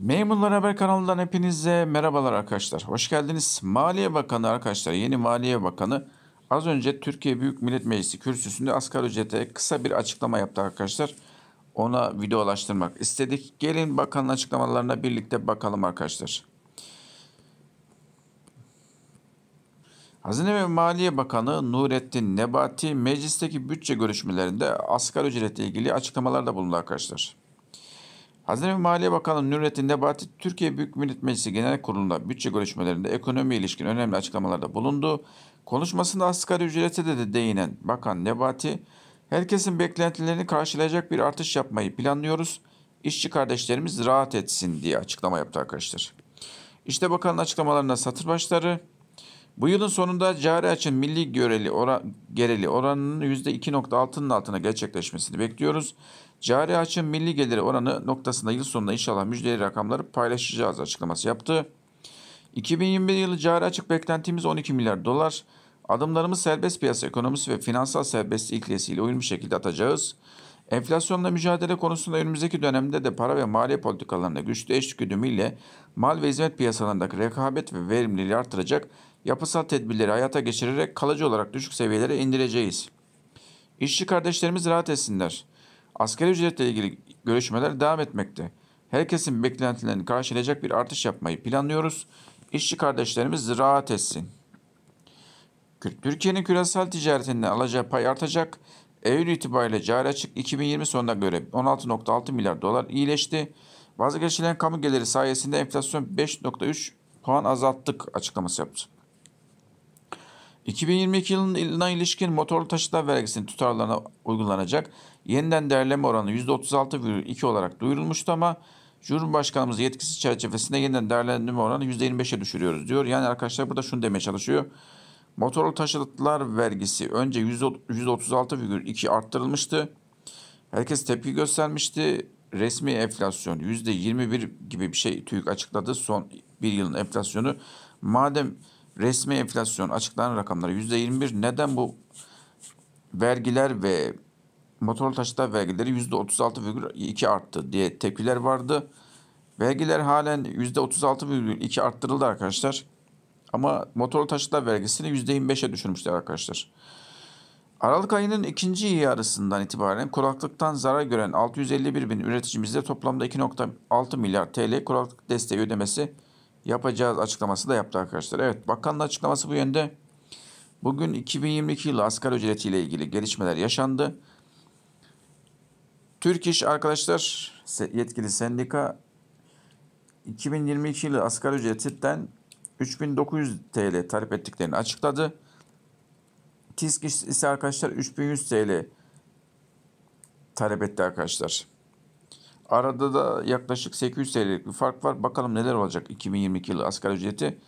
Memurlar Haber kanalından hepinize merhabalar arkadaşlar. Hoş geldiniz. Maliye Bakanı arkadaşlar, yeni Maliye Bakanı az önce Türkiye Büyük Millet Meclisi kürsüsünde asgari ücrete kısa bir açıklama yaptı arkadaşlar. Ona videolaştırmak istedik. Gelin bakanın açıklamalarına birlikte bakalım arkadaşlar. Hazine ve Maliye Bakanı Nurettin Nebati meclisteki bütçe görüşmelerinde asgari ücretle ilgili açıklamalarda bulundu arkadaşlar. Hazine ve Maliye Bakanı Nurettin Nebati, Türkiye Büyük Millet Meclisi Genel Kurulu'nda bütçe görüşmelerinde ekonomi ilişkin önemli açıklamalarda bulundu. Konuşmasında asgari ücrete de, de değinen Bakan Nebati, herkesin beklentilerini karşılayacak bir artış yapmayı planlıyoruz. İşçi kardeşlerimiz rahat etsin diye açıklama yaptı arkadaşlar. İşte bakanın açıklamalarına satır başları, bu yılın sonunda cari açın milli göreli ora, gereli oranının %2.6'nın altına gerçekleşmesini bekliyoruz. Cari açın milli geliri oranı noktasında yıl sonunda inşallah müjdeli rakamları paylaşacağız açıklaması yaptı. 2021 yılı cari açık beklentimiz 12 milyar dolar. Adımlarımız serbest piyasa ekonomisi ve finansal serbestlik ilkesiyle uyumlu şekilde atacağız. Enflasyonla mücadele konusunda önümüzdeki dönemde de para ve maliye politikalarında güçlü eş güdümüyle mal ve hizmet piyasalarındaki rekabet ve verimliliği artıracak yapısal tedbirleri hayata geçirerek kalıcı olarak düşük seviyelere indireceğiz. İşçi kardeşlerimiz rahat etsinler. Asgari ücretle ilgili görüşmeler devam etmekte. Herkesin beklentilerini karşılayacak bir artış yapmayı planlıyoruz. İşçi kardeşlerimiz rahat etsin. Türkiye'nin küresel ticaretinden alacağı pay artacak. Eylül itibariyle cari açık 2020 sonuna göre 16.6 milyar dolar iyileşti. Vazgeçilen kamu geliri sayesinde enflasyon 5.3 puan azalttık açıklaması yaptı. 2022 yılına ilişkin motorlu taşıtlar vergisinin tutarlarına uygulanacak yeniden değerleme oranı %36,2 olarak duyurulmuştu ama Cumhurbaşkanımız yetkisi çerçevesinde yeniden değerlendirme oranı %25'e düşürüyoruz diyor. Yani arkadaşlar burada şunu demeye çalışıyor. Motorlu taşıtlar vergisi önce %36,2 arttırılmıştı. Herkes tepki göstermişti. Resmi enflasyon %21 gibi bir şey TÜİK açıkladı. Son bir yılın enflasyonu. Madem resmi enflasyon açıklanan rakamları %21. Neden bu vergiler ve motorlu taşıta vergileri %36,2 arttı diye tepkiler vardı. Vergiler halen %36,2 arttırıldı arkadaşlar. Ama motorlu taşıta vergisini %25'e düşürmüşler arkadaşlar. Aralık ayının ikinci yarısından itibaren kuraklıktan zarar gören 651 bin üreticimizde toplamda 2.6 milyar TL kuraklık desteği ödemesi yapacağız açıklaması da yaptı arkadaşlar. Evet bakanın açıklaması bu yönde. Bugün 2022 yılı asgari ücretiyle ilgili gelişmeler yaşandı. Türk İş arkadaşlar yetkili sendika 2022 yılı asgari ücretinden 3900 TL talep ettiklerini açıkladı. TİSK ise arkadaşlar 3100 TL talep etti arkadaşlar. Arada da yaklaşık 800 TL'lik bir fark var. Bakalım neler olacak 2022 yılı asgari ücreti.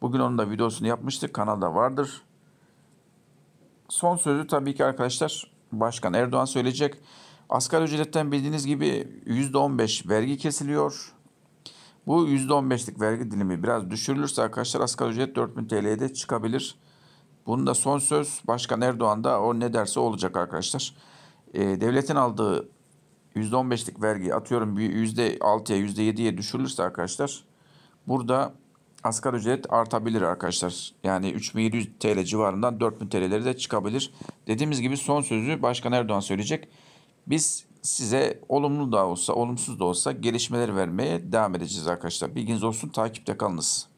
Bugün onun da videosunu yapmıştık. Kanalda vardır. Son sözü tabii ki arkadaşlar Başkan Erdoğan söyleyecek. Asgari ücretten bildiğiniz gibi %15 vergi kesiliyor. Bu %15'lik vergi dilimi biraz düşürülürse arkadaşlar asgari ücret 4000 TL'ye de çıkabilir. Bunun da son söz Başkan Erdoğan da o ne derse olacak arkadaşlar. Ee, devletin aldığı %15'lik vergi atıyorum %6'ya %7'ye düşürülürse arkadaşlar burada asgari ücret artabilir arkadaşlar. Yani 3700 TL civarından 4000 TL'leri de çıkabilir. Dediğimiz gibi son sözü Başkan Erdoğan söyleyecek. Biz size olumlu da olsa olumsuz da olsa gelişmeler vermeye devam edeceğiz arkadaşlar. Bilginiz olsun takipte kalınız.